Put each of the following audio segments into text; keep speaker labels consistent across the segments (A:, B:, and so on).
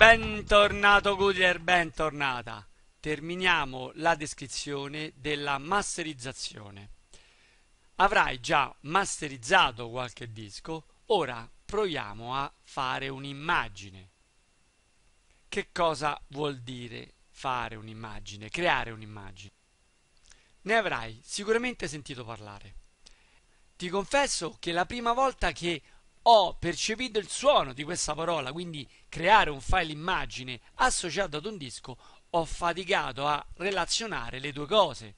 A: Bentornato Goodyear, bentornata! Terminiamo la descrizione della masterizzazione. Avrai già masterizzato qualche disco, ora proviamo a fare un'immagine. Che cosa vuol dire fare un'immagine, creare un'immagine? Ne avrai sicuramente sentito parlare. Ti confesso che la prima volta che ho percepito il suono di questa parola, quindi creare un file immagine associato ad un disco, ho faticato a relazionare le due cose.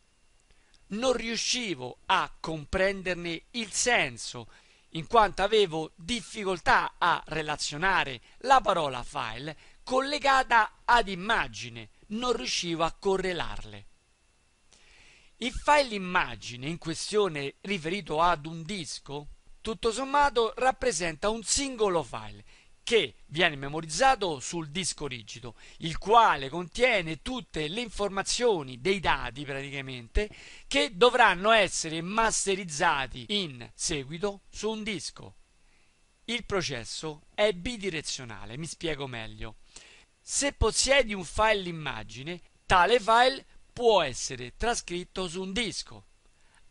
A: Non riuscivo a comprenderne il senso, in quanto avevo difficoltà a relazionare la parola file collegata ad immagine, non riuscivo a correlarle. Il file immagine in questione riferito ad un disco tutto sommato rappresenta un singolo file che viene memorizzato sul disco rigido, il quale contiene tutte le informazioni dei dati praticamente che dovranno essere masterizzati in seguito su un disco. Il processo è bidirezionale, mi spiego meglio. Se possiedi un file immagine, tale file può essere trascritto su un disco.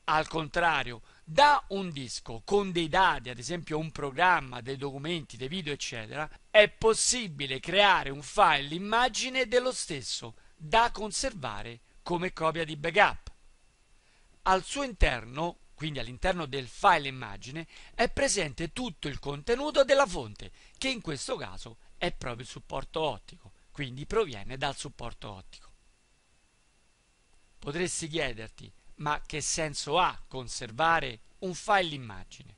A: Al contrario, da un disco con dei dati, ad esempio un programma, dei documenti, dei video, eccetera, è possibile creare un file immagine dello stesso da conservare come copia di backup. Al suo interno, quindi all'interno del file immagine, è presente tutto il contenuto della fonte, che in questo caso è proprio il supporto ottico, quindi proviene dal supporto ottico. Potresti chiederti ma che senso ha conservare un file immagine?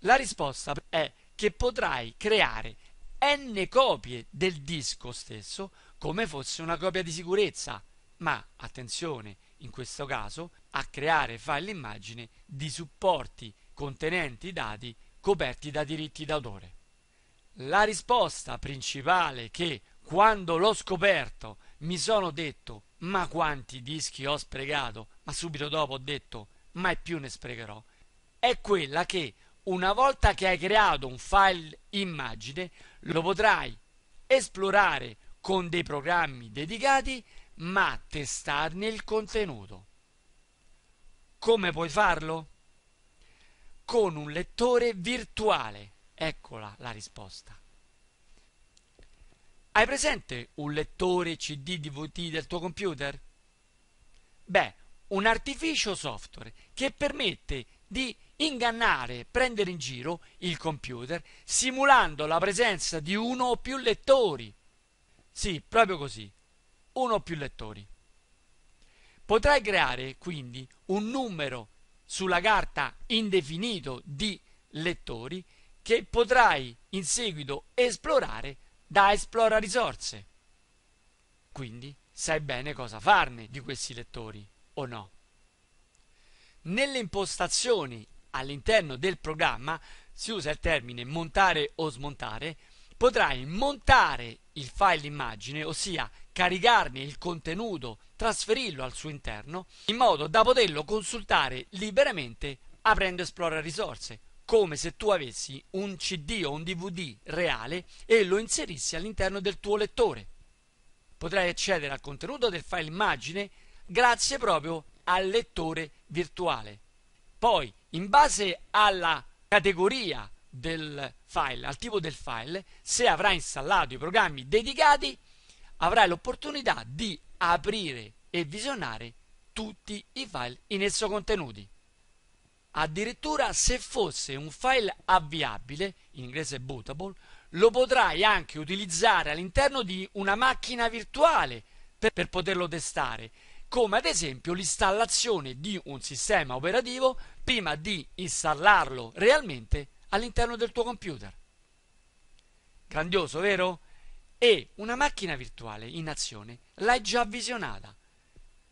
A: La risposta è che potrai creare n copie del disco stesso come fosse una copia di sicurezza, ma attenzione in questo caso a creare file immagine di supporti contenenti dati coperti da diritti d'autore. La risposta principale che quando l'ho scoperto mi sono detto ma quanti dischi ho sprecato, ma subito dopo ho detto mai più ne sprecherò, è quella che una volta che hai creato un file immagine lo potrai esplorare con dei programmi dedicati ma testarne il contenuto. Come puoi farlo? Con un lettore virtuale. Eccola la risposta. Hai presente un lettore CD DVD del tuo computer? Beh, un artificio software che permette di ingannare, prendere in giro il computer simulando la presenza di uno o più lettori. Sì, proprio così, uno o più lettori. Potrai creare quindi un numero sulla carta indefinito di lettori che potrai in seguito esplorare da Esplora Risorse. Quindi sai bene cosa farne di questi lettori o no. Nelle impostazioni all'interno del programma si usa il termine montare o smontare, potrai montare il file immagine, ossia caricarne il contenuto, trasferirlo al suo interno, in modo da poterlo consultare liberamente aprendo Esplora Risorse come se tu avessi un CD o un DVD reale e lo inserissi all'interno del tuo lettore. Potrai accedere al contenuto del file immagine grazie proprio al lettore virtuale. Poi, in base alla categoria del file, al tipo del file, se avrai installato i programmi dedicati, avrai l'opportunità di aprire e visionare tutti i file in esso contenuti. Addirittura se fosse un file avviabile, in inglese bootable, lo potrai anche utilizzare all'interno di una macchina virtuale per, per poterlo testare, come ad esempio l'installazione di un sistema operativo prima di installarlo realmente all'interno del tuo computer. Grandioso, vero? E una macchina virtuale in azione l'hai già visionata.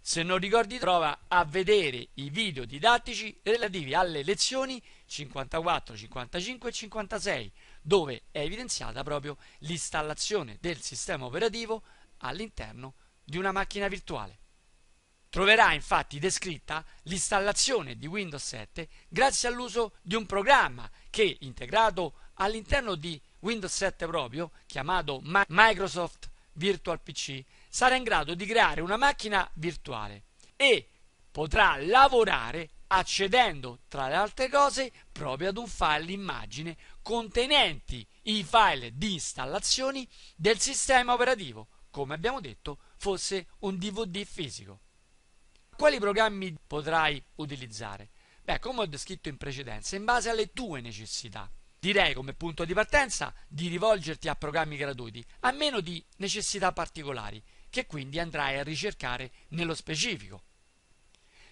A: Se non ricordi prova a vedere i video didattici relativi alle lezioni 54, 55 e 56 dove è evidenziata proprio l'installazione del sistema operativo all'interno di una macchina virtuale. Troverà infatti descritta l'installazione di Windows 7 grazie all'uso di un programma che, integrato all'interno di Windows 7 proprio, chiamato Microsoft Virtual PC, sarà in grado di creare una macchina virtuale e potrà lavorare accedendo tra le altre cose proprio ad un file immagine contenenti i file di installazioni del sistema operativo, come abbiamo detto fosse un DVD fisico. Quali programmi potrai utilizzare? Beh, come ho descritto in precedenza, in base alle tue necessità. Direi come punto di partenza di rivolgerti a programmi gratuiti, a meno di necessità particolari, che quindi andrai a ricercare nello specifico.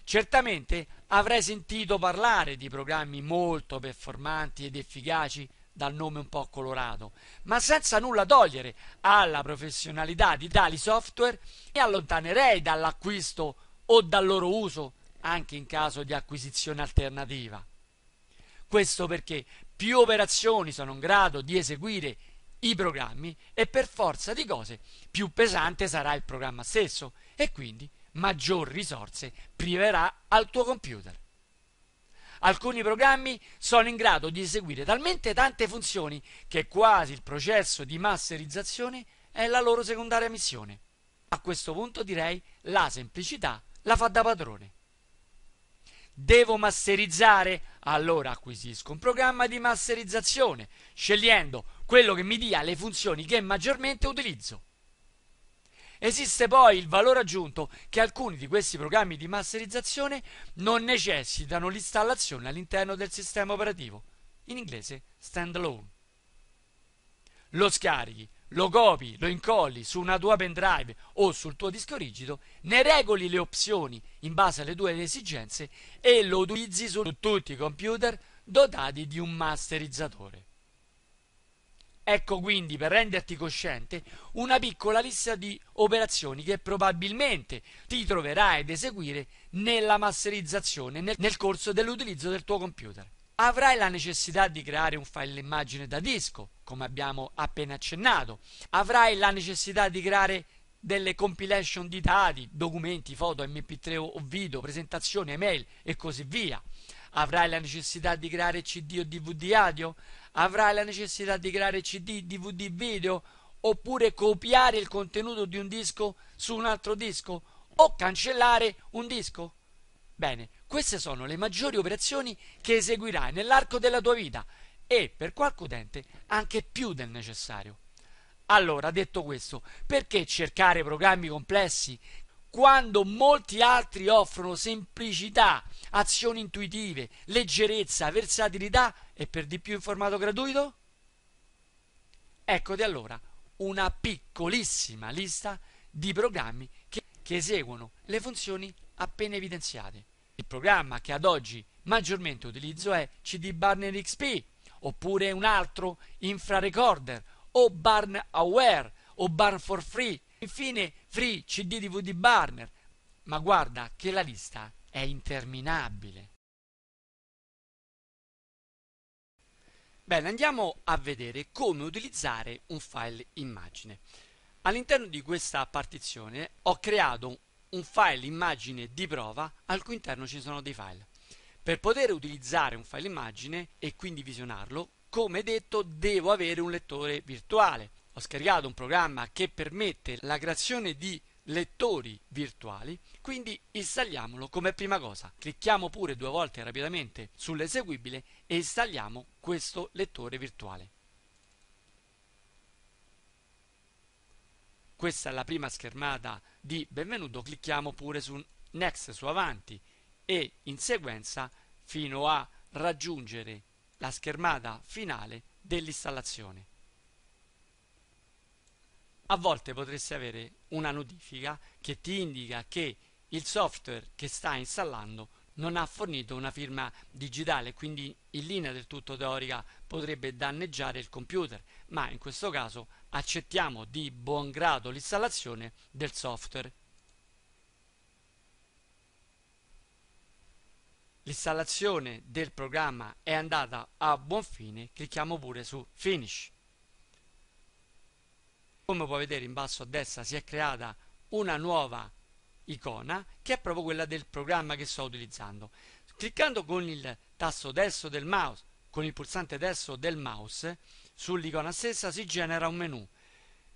A: Certamente avrai sentito parlare di programmi molto performanti ed efficaci dal nome un po' colorato, ma senza nulla togliere alla professionalità di tali software e allontanerei dall'acquisto o dal loro uso anche in caso di acquisizione alternativa. Questo perché più operazioni sono in grado di eseguire i programmi e per forza di cose più pesante sarà il programma stesso e quindi maggior risorse priverà al tuo computer. Alcuni programmi sono in grado di eseguire talmente tante funzioni che quasi il processo di masterizzazione è la loro secondaria missione. A questo punto direi la semplicità la fa da padrone. Devo masterizzare? Allora acquisisco un programma di masterizzazione, scegliendo quello che mi dia le funzioni che maggiormente utilizzo. Esiste poi il valore aggiunto che alcuni di questi programmi di masterizzazione non necessitano l'installazione all'interno del sistema operativo, in inglese standalone. Lo scarichi, lo copi, lo incolli su una tua pendrive o sul tuo disco rigido, ne regoli le opzioni in base alle tue esigenze e lo utilizzi su tutti i computer dotati di un masterizzatore. Ecco quindi, per renderti cosciente, una piccola lista di operazioni che probabilmente ti troverai ad eseguire nella masterizzazione nel, nel corso dell'utilizzo del tuo computer. Avrai la necessità di creare un file immagine da disco, come abbiamo appena accennato. Avrai la necessità di creare delle compilation di dati, documenti, foto, mp3 o video, presentazioni, email e così via. Avrai la necessità di creare CD o DVD audio? Avrai la necessità di creare CD, DVD video? Oppure copiare il contenuto di un disco su un altro disco? O cancellare un disco? Bene, queste sono le maggiori operazioni che eseguirai nell'arco della tua vita e, per qualche utente, anche più del necessario. Allora, detto questo, perché cercare programmi complessi quando molti altri offrono semplicità, azioni intuitive, leggerezza, versatilità e per di più in formato gratuito? Eccoti allora una piccolissima lista di programmi che, che eseguono le funzioni appena evidenziate. Il programma che ad oggi maggiormente utilizzo è CD Burner XP, oppure un altro Infrarecorder, o Barn Aware, o Barn for Free, infine Free CD DVD Burner. Ma guarda che la lista è interminabile. Bene, andiamo a vedere come utilizzare un file immagine. All'interno di questa partizione ho creato un file immagine di prova al cui interno ci sono dei file. Per poter utilizzare un file immagine e quindi visionarlo, come detto devo avere un lettore virtuale. Ho scaricato un programma che permette la creazione di lettori virtuali, quindi installiamolo come prima cosa. Clicchiamo pure due volte rapidamente sull'eseguibile e installiamo questo lettore virtuale. questa è la prima schermata di benvenuto, clicchiamo pure su Next su avanti e in sequenza fino a raggiungere la schermata finale dell'installazione. A volte potresti avere una notifica che ti indica che il software che stai installando non ha fornito una firma digitale, quindi in linea del tutto teorica potrebbe danneggiare il computer, ma in questo caso accettiamo di buon grado l'installazione del software. L'installazione del programma è andata a buon fine, clicchiamo pure su Finish. Come puoi vedere in basso a destra si è creata una nuova icona che è proprio quella del programma che sto utilizzando. Cliccando con il tasto destro del mouse, con il pulsante destro del mouse, sull'icona stessa si genera un menu.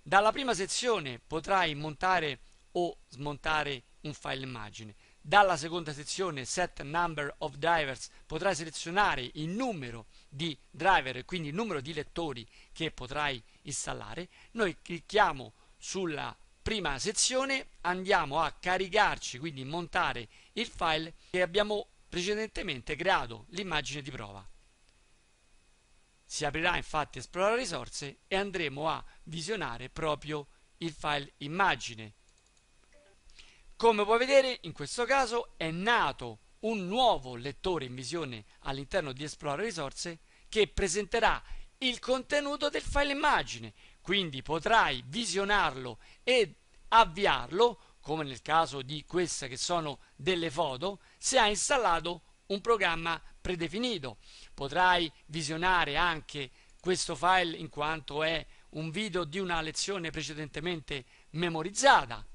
A: Dalla prima sezione potrai montare o smontare un file immagine. Dalla seconda sezione Set Number of Drivers potrai selezionare il numero di driver e quindi il numero di lettori che potrai installare. Noi clicchiamo sulla prima sezione andiamo a caricarci, quindi montare il file che abbiamo precedentemente creato, l'immagine di prova. Si aprirà infatti Esplora risorse e andremo a visionare proprio il file immagine. Come puoi vedere in questo caso è nato un nuovo lettore in visione all'interno di Esplora risorse che presenterà il contenuto del file immagine, quindi potrai visionarlo e avviarlo, come nel caso di queste che sono delle foto, se hai installato un programma predefinito. Potrai visionare anche questo file in quanto è un video di una lezione precedentemente memorizzata.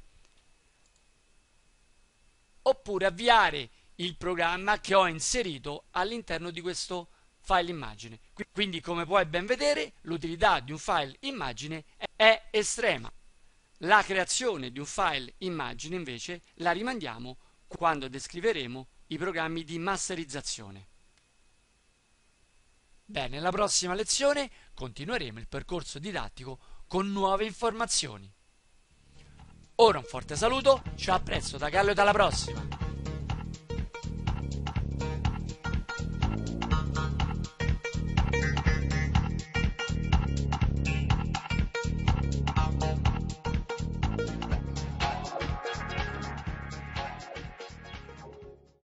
A: Oppure avviare il programma che ho inserito all'interno di questo file immagine. Quindi come puoi ben vedere l'utilità di un file immagine è estrema. La creazione di un file immagine invece la rimandiamo quando descriveremo i programmi di masterizzazione. Bene, nella prossima lezione continueremo il percorso didattico con nuove informazioni. Ora un forte saluto, ci apprezzo da Carlo e alla prossima!